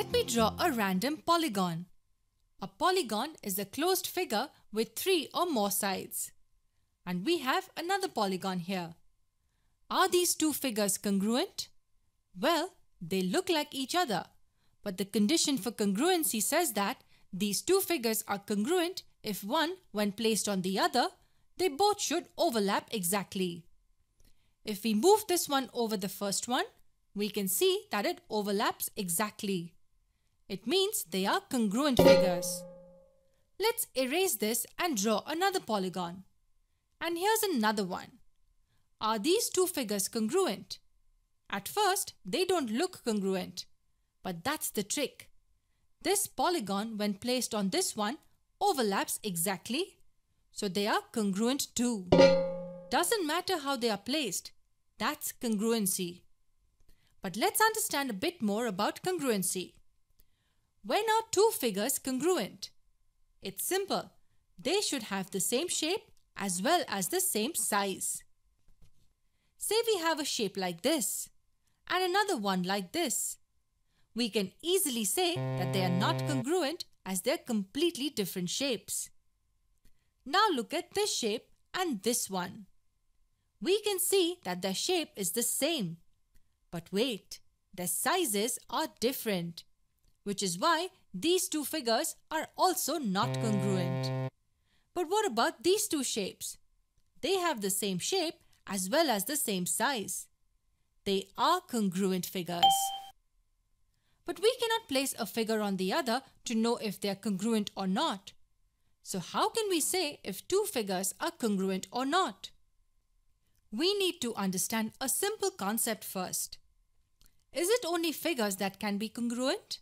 Let me draw a random polygon. A polygon is a closed figure with three or more sides. And we have another polygon here. Are these two figures congruent? Well, they look like each other, but the condition for congruency says that these two figures are congruent if one, when placed on the other, they both should overlap exactly. If we move this one over the first one, we can see that it overlaps exactly. It means they are congruent figures. Let's erase this and draw another polygon. And here's another one. Are these two figures congruent? At first, they don't look congruent. But that's the trick. This polygon, when placed on this one, overlaps exactly. So they are congruent too. Doesn't matter how they are placed. That's congruency. But let's understand a bit more about congruency. When are two figures congruent? It's simple. They should have the same shape as well as the same size. Say we have a shape like this and another one like this. We can easily say that they are not congruent as they're completely different shapes. Now look at this shape and this one. We can see that their shape is the same. But wait, their sizes are different which is why these two figures are also not congruent. But what about these two shapes? They have the same shape as well as the same size. They are congruent figures. But we cannot place a figure on the other to know if they are congruent or not. So how can we say if two figures are congruent or not? We need to understand a simple concept first. Is it only figures that can be congruent?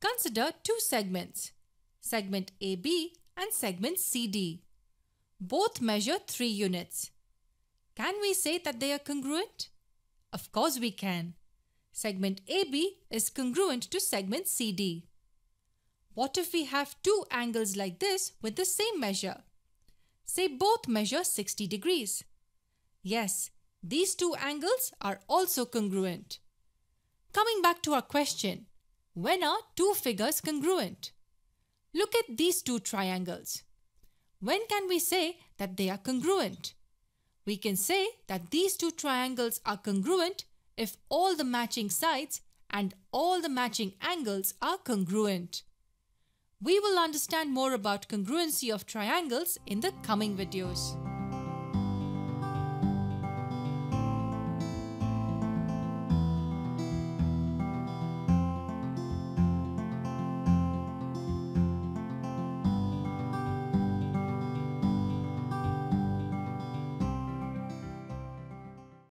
Consider two segments, segment AB and segment CD. Both measure 3 units. Can we say that they are congruent? Of course we can. Segment AB is congruent to segment CD. What if we have two angles like this with the same measure? Say both measure 60 degrees. Yes, these two angles are also congruent. Coming back to our question, when are two figures congruent? Look at these two triangles. When can we say that they are congruent? We can say that these two triangles are congruent if all the matching sides and all the matching angles are congruent. We will understand more about congruency of triangles in the coming videos.